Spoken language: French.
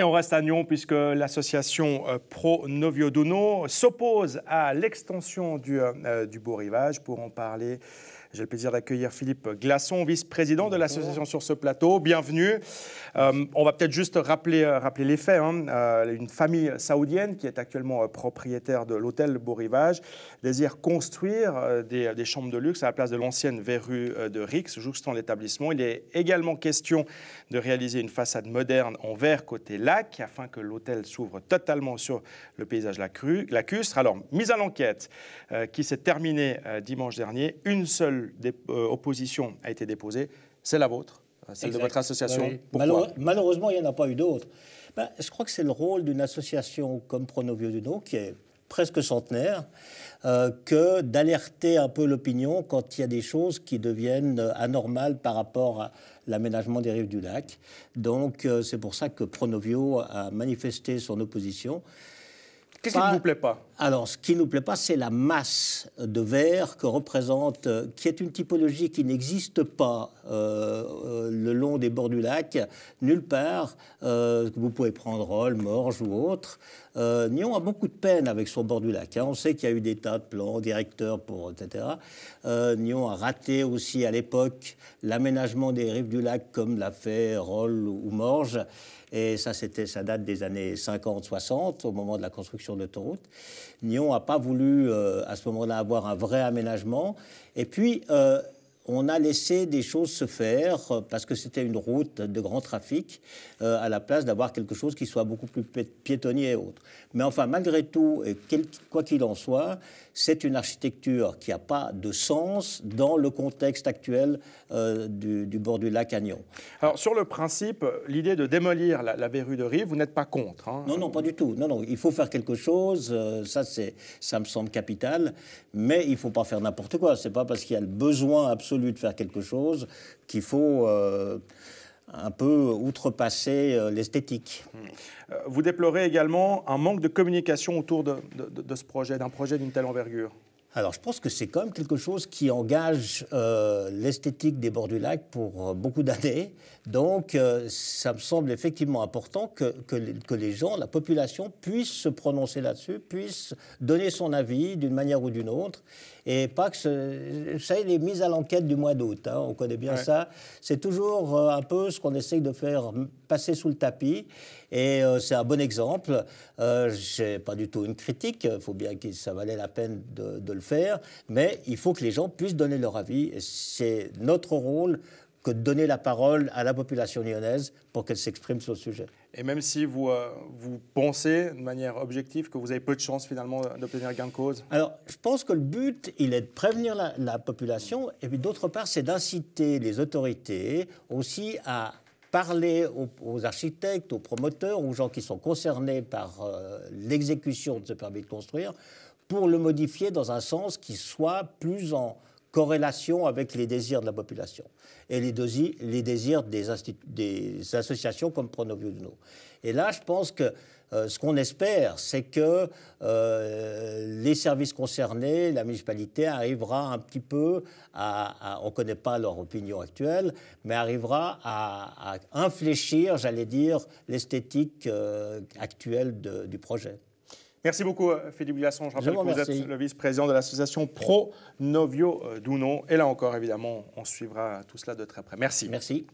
Et on reste à Nyon puisque l'association euh, Pro Novio Duno s'oppose à l'extension du, euh, euh, du Beau Rivage. Pour en parler, j'ai le plaisir d'accueillir Philippe Glasson, vice-président de l'association sur ce plateau. Bienvenue. on va peut-être juste rappeler, rappeler les faits. Hein. une famille saoudienne qui est actuellement propriétaire de l'hôtel Beau Rivage désire construire des, des, chambres de luxe à la place de l'ancienne verrue de Rix, jouxtant l'établissement. Il est également question de réaliser une façade moderne en verre côté afin que l'hôtel s'ouvre totalement sur le paysage lacustre. Alors, mise à l'enquête euh, qui s'est terminée euh, dimanche dernier, une seule euh, opposition a été déposée, c'est la vôtre, celle de votre association. malheureusement, il n'y en a pas eu d'autres. Ben, je crois que c'est le rôle d'une association comme Pronovio du qui est presque centenaire, euh, que d'alerter un peu l'opinion quand il y a des choses qui deviennent euh, anormales par rapport à l'aménagement des rives du lac. Donc euh, c'est pour ça que Pronovio a manifesté son opposition. Qu'est-ce qui ne vous plaît pas alors, ce qui ne nous plaît pas, c'est la masse de verre que représente, euh, qui est une typologie qui n'existe pas euh, euh, le long des bords du lac, nulle part. vous pouvez prendre Rolle, Morges ou autre. Euh, Nyon a beaucoup de peine avec son bord du lac. Hein. On sait qu'il y a eu des tas de plans directeurs, pour, etc. Nyon a raté aussi à l'époque l'aménagement des rives du lac comme l'a fait Roll ou Morges. Et ça, ça date des années 50-60, au moment de la construction de l'autoroute. Nyon n'a pas voulu euh, à ce moment-là avoir un vrai aménagement. Et puis, euh, on a laissé des choses se faire euh, parce que c'était une route de grand trafic, euh, à la place d'avoir quelque chose qui soit beaucoup plus piétonnier et autre. Mais enfin, malgré tout, quoi qu'il en soit, c'est une architecture qui n'a pas de sens dans le contexte actuel euh, du, bord du lac Agnon. Alors, sur le principe, l'idée de démolir la, verrue de rive, vous n'êtes pas contre hein Non, non, pas du tout. Non, non, il faut faire quelque chose, ça ça, ça me semble capital, mais il ne faut pas faire n'importe quoi. Ce n'est pas parce qu'il y a le besoin absolu de faire quelque chose qu'il faut euh, un peu outrepasser euh, l'esthétique. Hmm. Euh, vous déplorez également un manque de communication autour de ce projet, d'un projet d'une telle envergure alors je pense que c'est quand même quelque chose qui engage euh, l'esthétique des bords du lac pour euh, beaucoup d'années. Donc euh, ça me semble effectivement important que, que, les gens, la population, puissent se prononcer là-dessus, puissent donner son avis d'une manière ou d'une autre. Et pas que ce... ça, il est mises à l'enquête du mois d'août. Hein, on connaît bien ça. C'est toujours un peu ce qu'on essaye de faire passer sous le tapis. Et c'est un bon exemple. Je n'ai pas du tout une critique. Il faut bien que ça valait la peine de, de faire faire, mais il faut que les gens puissent donner leur avis. C'est notre rôle que de donner la parole à la population lyonnaise pour qu'elle s'exprime sur le sujet. Et même si vous, euh, vous pensez de manière objective que vous avez peu de chances finalement d'obtenir gain de cause Alors, je pense que le but, il est de prévenir la, population, et puis d'autre part, c'est d'inciter les autorités aussi à parler aux, architectes, aux promoteurs, aux gens qui sont concernés par euh, l'exécution de ce permis de construire pour le modifier dans un sens qui soit plus en corrélation avec les désirs de la population et les, les désirs des, des, associations comme Pronovio nous. Et là, je pense que euh, ce qu'on espère, c'est que euh, les services concernés, la municipalité arrivera un petit peu à, on ne connaît pas leur opinion actuelle, mais arrivera à, infléchir, j'allais dire, l'esthétique euh, actuelle du projet. Merci beaucoup, euh, Philippe Glasson. Je rappelle que vous êtes le vice-président de l'association Pro Novio euh, Duno. Et là encore, évidemment, on suivra tout cela de très près. Merci. Merci.